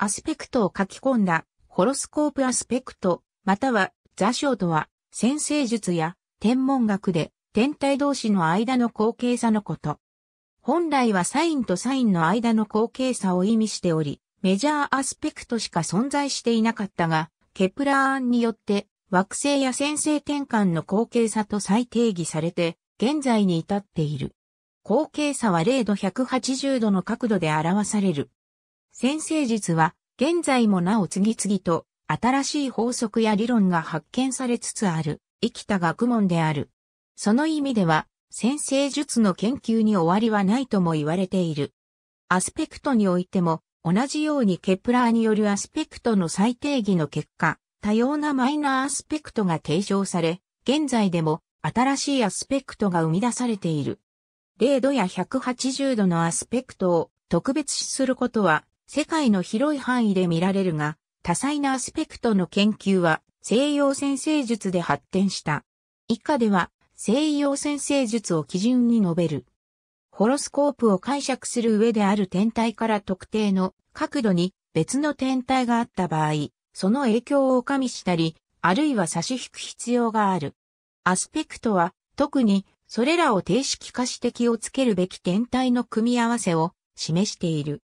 アスペクトを書き込んだホロスコープアスペクト、または座礁とは、先生術や天文学で天体同士の間の後継差のこと。本来はサインとサインの間の後継差を意味しており、メジャーアスペクトしか存在していなかったが、ケプラー案によって惑星や先生転換の後継差と再定義されて、現在に至っている。後継差は0度180度の角度で表される。先生術は現在もなお次々と新しい法則や理論が発見されつつある生きた学問である。その意味では先生術の研究に終わりはないとも言われている。アスペクトにおいても同じようにケプラーによるアスペクトの再定義の結果、多様なマイナーアスペクトが提唱され、現在でも新しいアスペクトが生み出されている。0度や180度のアスペクトを特別視することは世界の広い範囲で見られるが、多彩なアスペクトの研究は西洋先生術で発展した。以下では西洋先生術を基準に述べる。ホロスコープを解釈する上である天体から特定の角度に別の天体があった場合、その影響を加味したり、あるいは差し引く必要がある。アスペクトは特にそれらを定式化指摘をつけるべき天体の組み合わせを示している。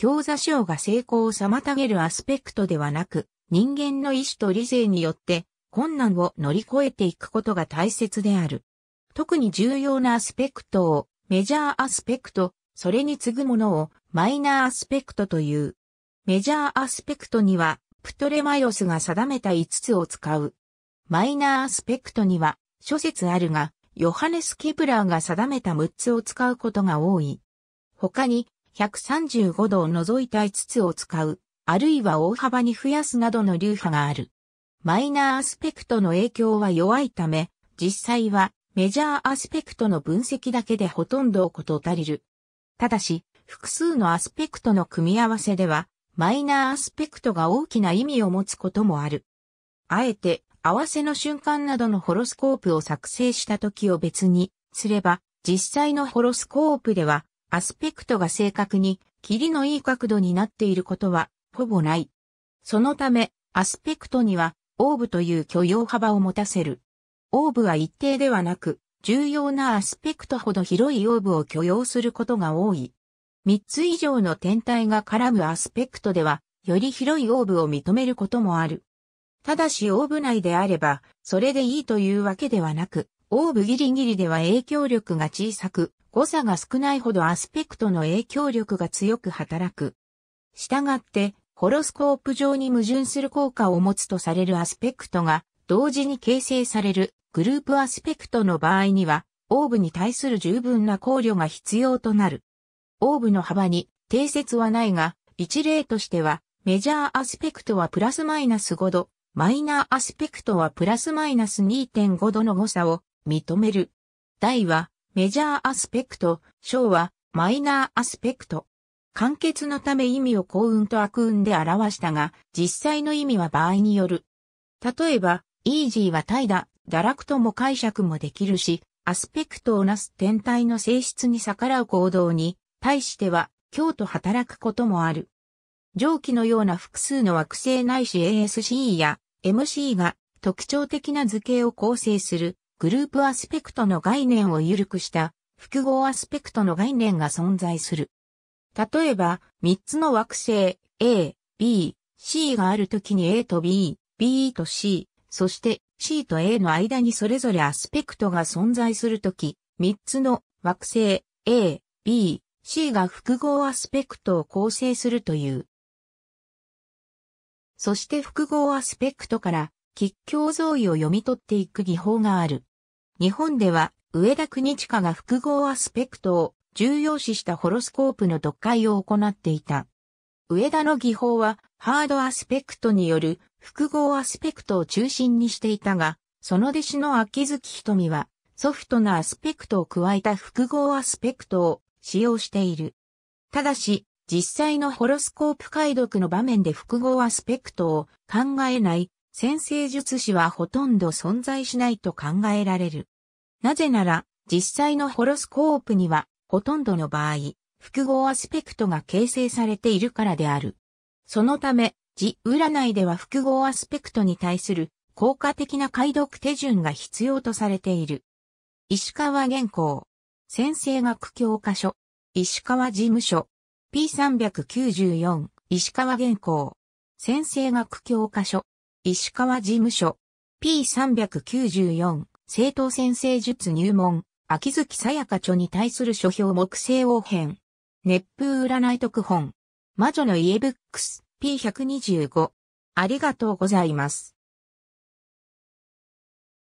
強座賞が成功を妨げるアスペクトではなく、人間の意志と理性によって困難を乗り越えていくことが大切である。特に重要なアスペクトをメジャーアスペクト、それに次ぐものをマイナーアスペクトという。メジャーアスペクトにはプトレマイオスが定めた5つを使う。マイナーアスペクトには諸説あるが、ヨハネス・ケプラーが定めた6つを使うことが多い。他に、135度を除いた5つを使う、あるいは大幅に増やすなどの流派がある。マイナーアスペクトの影響は弱いため、実際はメジャーアスペクトの分析だけでほとんどをこと足りる。ただし、複数のアスペクトの組み合わせでは、マイナーアスペクトが大きな意味を持つこともある。あえて、合わせの瞬間などのホロスコープを作成した時を別にすれば、実際のホロスコープではアスペクトが正確に、霧のいい角度になっていることは、ほぼない。そのため、アスペクトには、オーブという許容幅を持たせる。オーブは一定ではなく、重要なアスペクトほど広いオーブを許容することが多い。3つ以上の天体が絡むアスペクトでは、より広いオーブを認めることもある。ただしオーブ内であれば、それでいいというわけではなく、オーブギリギリでは影響力が小さく、誤差が少ないほどアスペクトの影響力が強く働く。したがって、ホロスコープ上に矛盾する効果を持つとされるアスペクトが、同時に形成されるグループアスペクトの場合には、オーブに対する十分な考慮が必要となる。オーブの幅に定説はないが、一例としては、メジャーアスペクトはプラスマイナス5度、マイナーアスペクトはプラスマイナス2.5度の誤差を認める。は、メジャーアスペクト、小はマイナーアスペクト。完結のため意味を幸運と悪運で表したが、実際の意味は場合による。例えば、イージーは怠惰、堕落とも解釈もできるし、アスペクトをなす天体の性質に逆らう行動に、対しては、強と働くこともある。上記のような複数の惑星ないし ASCE や MC が特徴的な図形を構成するグループアスペクトの概念を緩くした複合アスペクトの概念が存在する。例えば、3つの惑星 A、B、C があるときに A と B、B と C、そして C と A の間にそれぞれアスペクトが存在するとき、3つの惑星 A、B、C が複合アスペクトを構成するという。そして複合アスペクトから、吉強像意を読み取っていく技法がある。日本では上田国近が複合アスペクトを重要視したホロスコープの読解を行っていた。上田の技法はハードアスペクトによる複合アスペクトを中心にしていたが、その弟子の秋月瞳はソフトなアスペクトを加えた複合アスペクトを使用している。ただし、実際のホロスコープ解読の場面で複合アスペクトを考えない先生術師はほとんど存在しないと考えられる。なぜなら、実際のホロスコープには、ほとんどの場合、複合アスペクトが形成されているからである。そのため、字占いでは複合アスペクトに対する効果的な解読手順が必要とされている。石川原稿。先生学教科書。石川事務所。P394 石川原稿。先生学教科書。石川事務所。P394 正当先生術入門、秋月さやか著に対する書評木星王編。熱風占い特本。魔女の家ブックス P125。ありがとうございます。